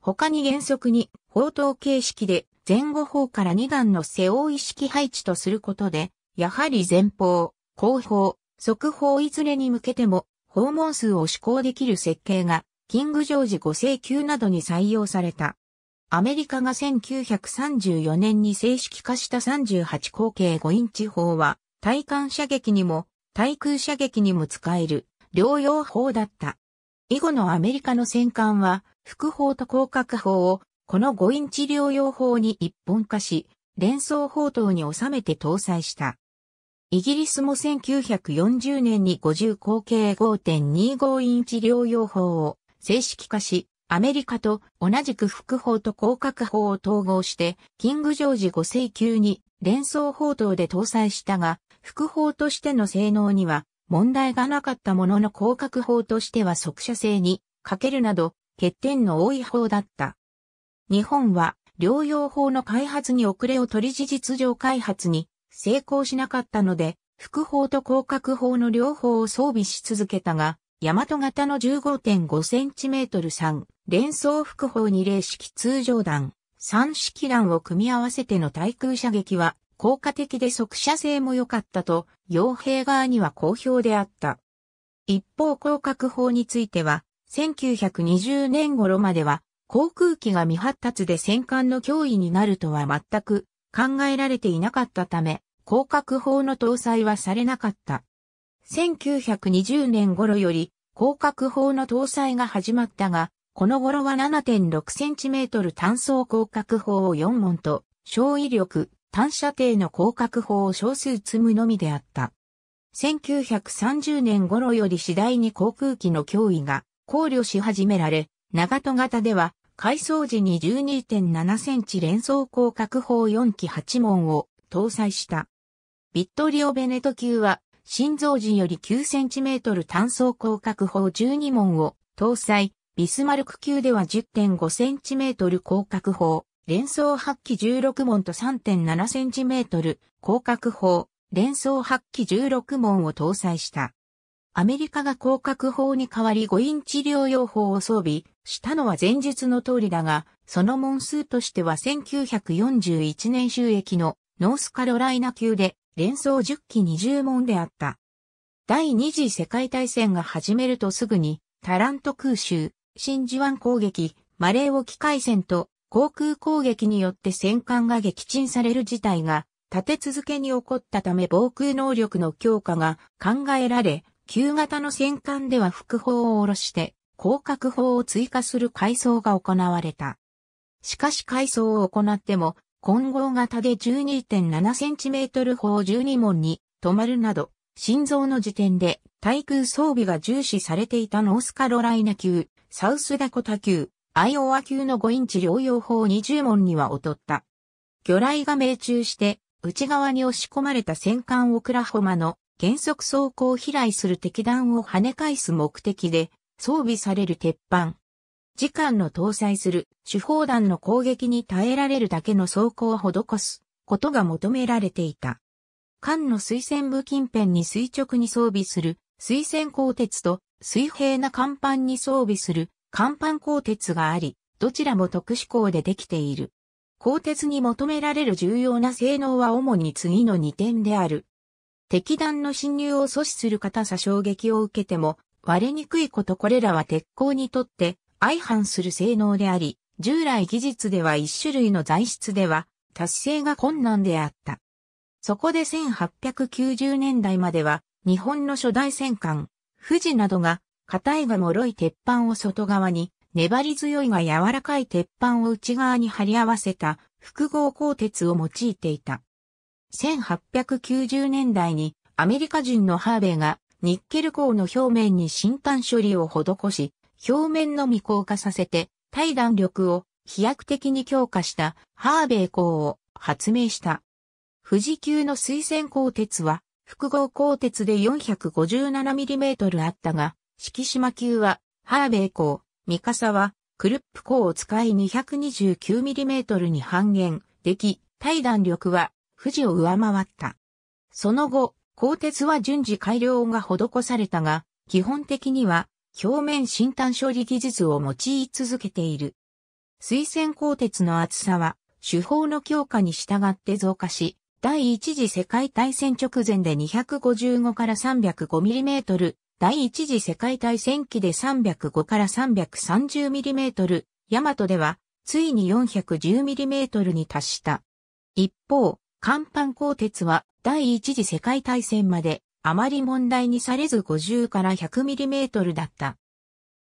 S1: 他に原則に、砲塔形式で前後方から2段の背負い式配置とすることで、やはり前方、後方、速方いずれに向けても、訪問数を試行できる設計が、キング・ジョージ5世級などに採用された。アメリカが1934年に正式化した38口径5インチ砲は、対艦射撃にも、対空射撃にも使える、両用砲だった。以後のアメリカの戦艦は、副砲と広角砲を、この5インチ両用砲に一本化し、連装砲塔に収めて搭載した。イギリスも1940年に50口径5.25インチ療養法を正式化し、アメリカと同じく副法と広角法を統合して、キングジョージ5世級に連想法等で搭載したが、副法としての性能には問題がなかったものの広角法としては速射性に欠けるなど欠点の多い法だった。日本は療養法の開発に遅れを取り事実上開発に成功しなかったので、副砲と広角砲の両方を装備し続けたが、大和型の 15.5cm3 連装副砲2零式通常弾、3式弾を組み合わせての対空射撃は効果的で速射性も良かったと、傭兵側には好評であった。一方広角砲については、1920年頃までは航空機が未発達で戦艦の脅威になるとは全く考えられていなかったため、広角砲の搭載はされなかった。1920年頃より広角砲の搭載が始まったが、この頃は 7.6cm 単装広角砲を4門と、小威力、単射程の広角砲を少数積むのみであった。1930年頃より次第に航空機の脅威が考慮し始められ、長戸型では改装時に12.7センチ連装広角砲4機8門を搭載した。ビットリオ・ベネト級は、心臓時より9センチメートル単装広角砲12門を搭載、ビスマルク級では10.5センチメートル広角砲、連装8機16門と3.7センチメートル広角砲、連装8機16門を搭載した。アメリカが広角砲に代わり5インチ療養砲を装備したのは前述の通りだが、その門数としては1941年収益のノースカロライナ級で連想10機20門であった。第二次世界大戦が始めるとすぐに、タラント空襲、真珠湾攻撃、マレー沖海戦と航空攻撃によって戦艦が撃沈される事態が立て続けに起こったため防空能力の強化が考えられ、旧型の戦艦では副砲を下ろして、広角砲を追加する改装が行われた。しかし改装を行っても、混合型で 12.7cm 砲12門に止まるなど、心臓の時点で対空装備が重視されていたノースカロライナ級、サウスダコタ級、アイオワ級の5インチ療養砲20門には劣った。魚雷が命中して、内側に押し込まれた戦艦オクラホマの減速走行を飛来する敵弾を跳ね返す目的で装備される鉄板。時間の搭載する手砲弾の攻撃に耐えられるだけの装甲を施すことが求められていた。艦の水線部近辺に垂直に装備する水線鋼鉄と水平な甲板に装備する甲板鋼鉄があり、どちらも特殊鋼でできている。鋼鉄に求められる重要な性能は主に次の2点である。敵弾の侵入を阻止する硬さ衝撃を受けても割れにくいことこれらは鉄鋼にとって相反する性能であり、従来技術では一種類の材質では達成が困難であった。そこで1890年代までは日本の初代戦艦、富士などが硬いが脆い鉄板を外側に、粘り強いが柔らかい鉄板を内側に貼り合わせた複合鋼鉄を用いていた。1890年代にアメリカ人のハーベイがニッケル鋼の表面に新炭処理を施し、表面の未硬化させて耐弾力を飛躍的に強化したハーベイ鋼を発明した。富士急の水泉鋼鉄は複合鋼鉄で 457mm あったが、敷島級はハーベイ鋼、三笠はクルップ鋼を使い 229mm に半減でき、耐弾力は富士を上回った。その後、鋼鉄は順次改良が施されたが、基本的には表面新端処理技術を用い続けている。水線鋼鉄の厚さは手法の強化に従って増加し、第一次世界大戦直前で255から 305mm、第一次世界大戦期で305から 330mm、ヤマトではついに 410mm に達した。一方、乾板鋼鉄は第一次世界大戦まであまり問題にされず50から 100mm だった。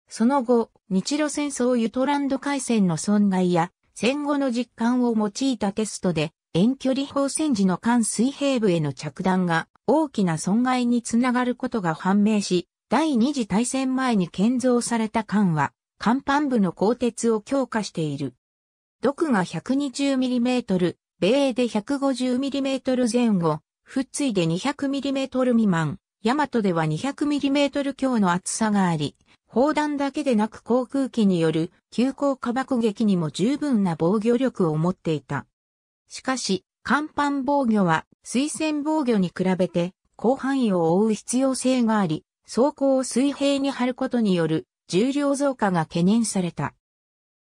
S1: その後、日露戦争ユトランド海戦の損害や戦後の実感を用いたテストで遠距離砲戦時の艦水平部への着弾が大きな損害につながることが判明し、第二次大戦前に建造された艦は、艦板部の鋼鉄を強化している。毒が 120mm、米英で 150mm 前後、仏ついで 200mm 未満、ヤマトでは 200mm 強の厚さがあり、砲弾だけでなく航空機による急降下爆撃にも十分な防御力を持っていた。しかし、甲板防御は水線防御に比べて広範囲を覆う必要性があり、装甲を水平に張ることによる重量増加が懸念された。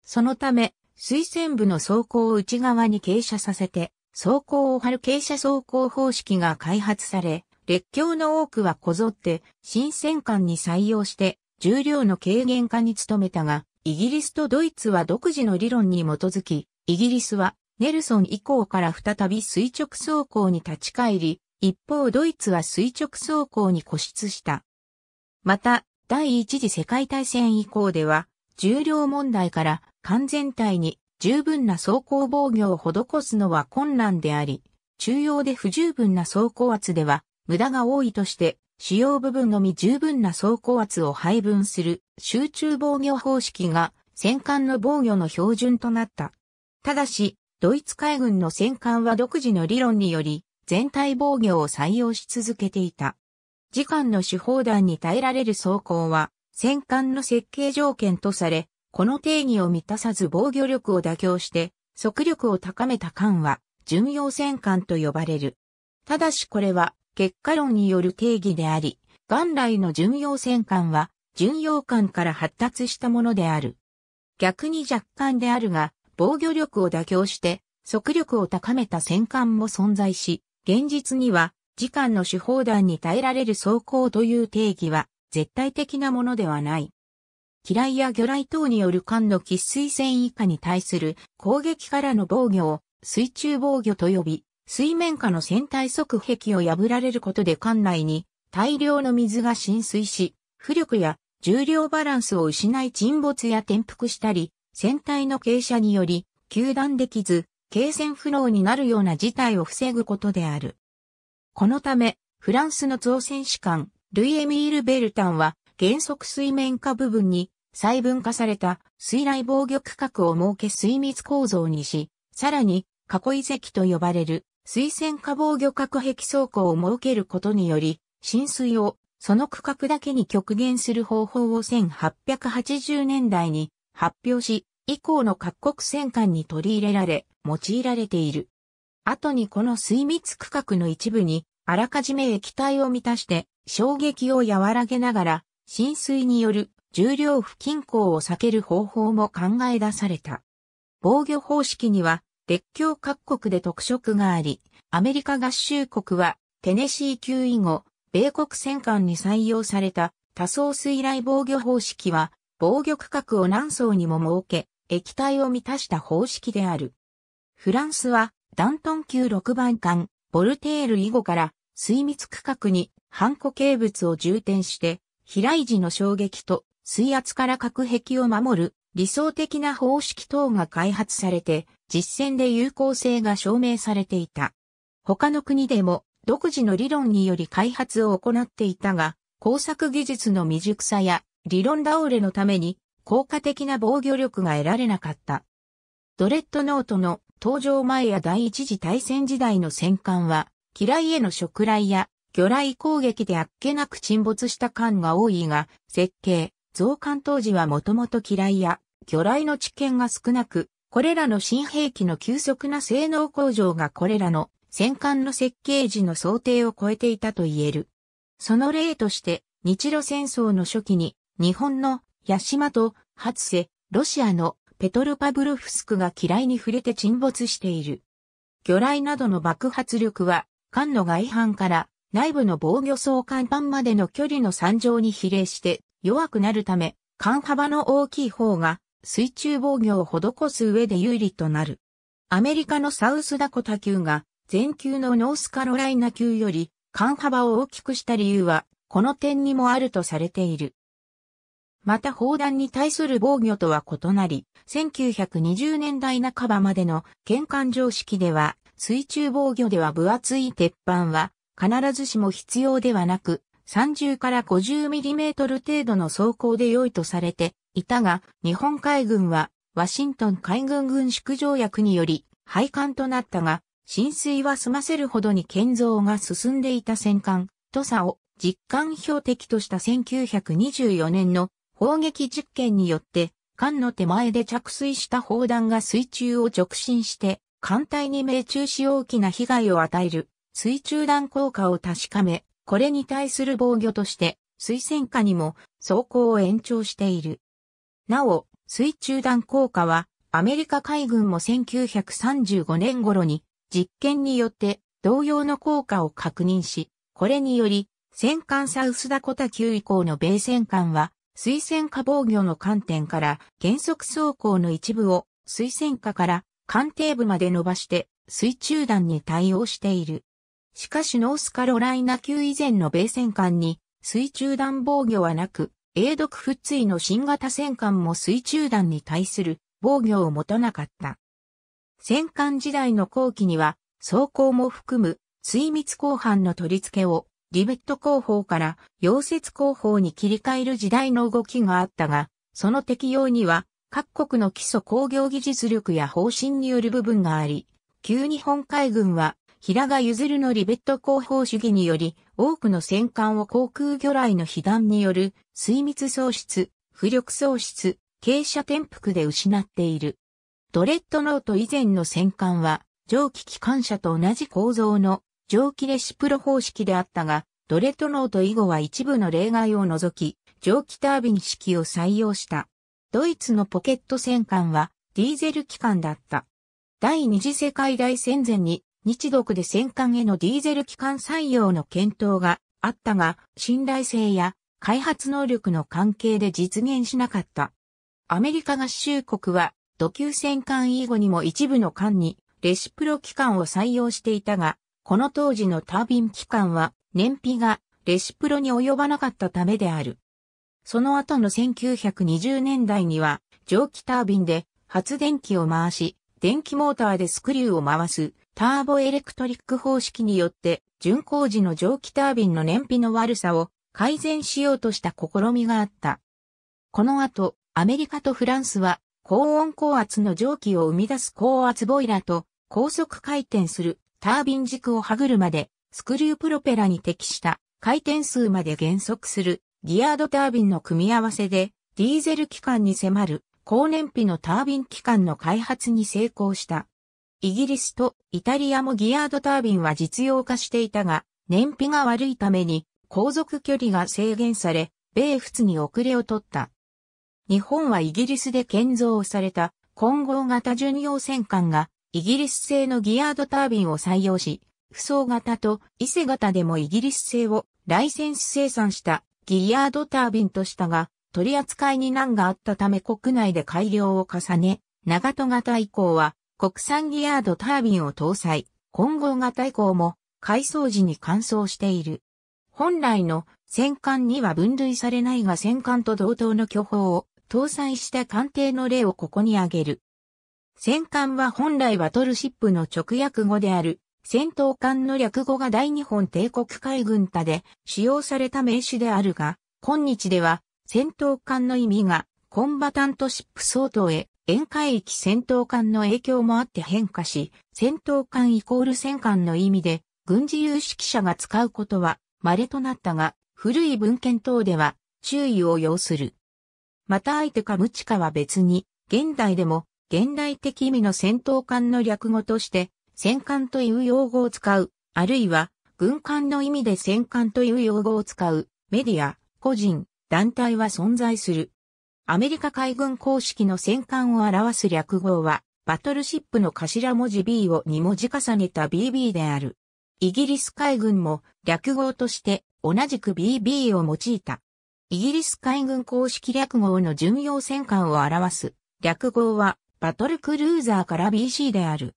S1: そのため、水線部の走行を内側に傾斜させて、走行を張る傾斜走行方式が開発され、列強の多くはこぞって新戦艦に採用して重量の軽減化に努めたが、イギリスとドイツは独自の理論に基づき、イギリスはネルソン以降から再び垂直走行に立ち返り、一方ドイツは垂直走行に固執した。また、第一次世界大戦以降では、重量問題から艦全体に十分な走行防御を施すのは困難であり、中央で不十分な走行圧では無駄が多いとして、主要部分のみ十分な走行圧を配分する集中防御方式が戦艦の防御の標準となった。ただし、ドイツ海軍の戦艦は独自の理論により、全体防御を採用し続けていた。時間の手法弾に耐えられる装甲は、戦艦の設計条件とされ、この定義を満たさず防御力を妥協して、速力を高めた艦は、巡洋戦艦と呼ばれる。ただしこれは、結果論による定義であり、元来の巡洋戦艦は、巡洋艦から発達したものである。逆に若干であるが、防御力を妥協して、速力を高めた戦艦も存在し、現実には、時間の手法弾に耐えられる走行という定義は、絶対的なものではない。機雷や魚雷等による艦の喫水線以下に対する攻撃からの防御を水中防御と呼び、水面下の船体側壁を破られることで艦内に大量の水が浸水し、浮力や重量バランスを失い沈没や転覆したり、船体の傾斜により、球断できず、継戦不能になるような事態を防ぐことである。このため、フランスの造船士官、ルイ・エミール・ベルタンは、原則水面下部分に細分化された水雷防御区画を設け水密構造にし、さらに囲い石と呼ばれる水線下防御隔壁倉庫を設けることにより、浸水をその区画だけに極限する方法を1880年代に発表し、以降の各国戦艦に取り入れられ、用いられている。後にこの水密区画の一部に、あらかじめ液体を満たして、衝撃を和らげながら、浸水による重量不均衡を避ける方法も考え出された。防御方式には列強各国で特色があり、アメリカ合衆国はテネシー級以後、米国戦艦に採用された多層水雷防御方式は防御区画を何層にも設け、液体を満たした方式である。フランスはダントン級6番艦ボルテール以後から水密区画にハンコ形物を充填して飛来時の衝撃と水圧から隔壁を守る理想的な方式等が開発されて、実践で有効性が証明されていた。他の国でも独自の理論により開発を行っていたが、工作技術の未熟さや理論倒れのために効果的な防御力が得られなかった。ドレッドノートの登場前や第一次大戦時代の戦艦は、機雷への触雷や魚雷攻撃であっけなく沈没した艦が多いが、設計、増艦当時はもともと嫌いや、魚雷の知見が少なく、これらの新兵器の急速な性能向上がこれらの戦艦の設計時の想定を超えていたと言える。その例として、日露戦争の初期に、日本の八島と初瀬、ロシアのペトルパブロフスクが嫌いに触れて沈没している。魚雷などの爆発力は、艦の外反から内部の防御層甲板までの距離の3乗に比例して弱くなるため、間幅の大きい方が水中防御を施す上で有利となる。アメリカのサウスダコタ級が全級のノースカロライナ級より間幅を大きくした理由はこの点にもあるとされている。また砲弾に対する防御とは異なり、1920年代半ばまでの玄関常識では水中防御では分厚い鉄板は必ずしも必要ではなく、30から 50mm 程度の走行で良いとされていたが、日本海軍はワシントン海軍軍縮条約により廃艦となったが、浸水は済ませるほどに建造が進んでいた戦艦、土佐を実艦標的とした1924年の砲撃実験によって、艦の手前で着水した砲弾が水中を直進して、艦隊に命中し大きな被害を与える水中弾効果を確かめ、これに対する防御として、水戦下にも走行を延長している。なお、水中弾効果は、アメリカ海軍も1935年頃に実験によって同様の効果を確認し、これにより、戦艦サウスダコタ級以降の米戦艦は、水戦下防御の観点から原則走行の一部を水戦下から艦艇部まで伸ばして水中弾に対応している。しかしノースカロライナ級以前の米戦艦に水中弾防御はなく、英独不墜の新型戦艦も水中弾に対する防御を持たなかった。戦艦時代の後期には、装甲も含む水密鋼板の取り付けをリベット工法から溶接工法に切り替える時代の動きがあったが、その適用には各国の基礎工業技術力や方針による部分があり、旧日本海軍は平賀譲るのリベット広報主義により、多くの戦艦を航空魚雷の被弾による水密喪失、浮力喪失、傾斜転覆で失っている。ドレッドノート以前の戦艦は、蒸気機関車と同じ構造の蒸気レシプロ方式であったが、ドレッドノート以後は一部の例外を除き、蒸気タービン式を採用した。ドイツのポケット戦艦はディーゼル機関だった。第二次世界大戦前に日独で戦艦へのディーゼル機関採用の検討があったが、信頼性や開発能力の関係で実現しなかった。アメリカ合衆国は、土級戦艦以後にも一部の艦にレシプロ機関を採用していたが、この当時のタービン機関は燃費がレシプロに及ばなかったためである。その後の1920年代には蒸気タービンで発電機を回し、電気モーターでスクリューを回すターボエレクトリック方式によって、巡航時の蒸気タービンの燃費の悪さを改善しようとした試みがあった。この後、アメリカとフランスは、高温高圧の蒸気を生み出す高圧ボイラと高速回転するタービン軸を歯車でスクリュープロペラに適した回転数まで減速するギアードタービンの組み合わせでディーゼル機関に迫る高燃費のタービン機関の開発に成功した。イギリスとイタリアもギアードタービンは実用化していたが、燃費が悪いために航続距離が制限され、米仏に遅れを取った。日本はイギリスで建造された混合型巡洋戦艦がイギリス製のギアードタービンを採用し、不装型と伊勢型でもイギリス製をライセンス生産したギアードタービンとしたが、取り扱いに難があったため国内で改良を重ね、長戸型以降は国産ギアードタービンを搭載、混合型以降も、改装時に乾燥している。本来の戦艦には分類されないが戦艦と同等の巨砲を搭載した艦艇の例をここに挙げる。戦艦は本来バトルシップの直訳語である戦闘艦の略語が大日本帝国海軍他で使用された名詞であるが、今日では戦闘艦の意味がコンバタントシップ相当へ沿海域戦闘艦の影響もあって変化し、戦闘艦イコール戦艦の意味で、軍事有識者が使うことは稀となったが、古い文献等では注意を要する。また相手か無知かは別に、現代でも現代的意味の戦闘艦の略語として、戦艦という用語を使う、あるいは、軍艦の意味で戦艦という用語を使う、メディア、個人、団体は存在する。アメリカ海軍公式の戦艦を表す略号は、バトルシップの頭文字 B を2文字重ねた BB である。イギリス海軍も略号として同じく BB を用いた。イギリス海軍公式略号の巡洋戦艦を表す略号はバトルクルーザーから BC である。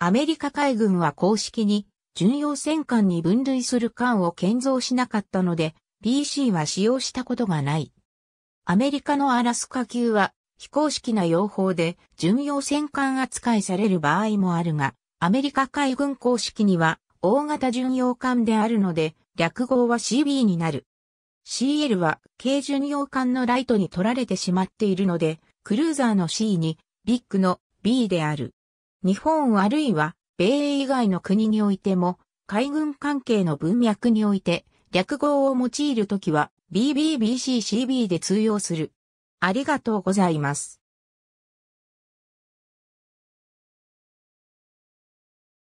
S1: アメリカ海軍は公式に巡洋戦艦に分類する艦を建造しなかったので BC は使用したことがない。アメリカのアラスカ級は非公式な用法で巡洋戦艦扱いされる場合もあるが、アメリカ海軍公式には大型巡洋艦であるので、略号は CB になる。CL は軽巡洋艦のライトに取られてしまっているので、クルーザーの C にビッグの B である。日本あるいは米英以外の国においても海軍関係の文脈において略号を用いるときは BBBCCB で通用する。ありがとうございます。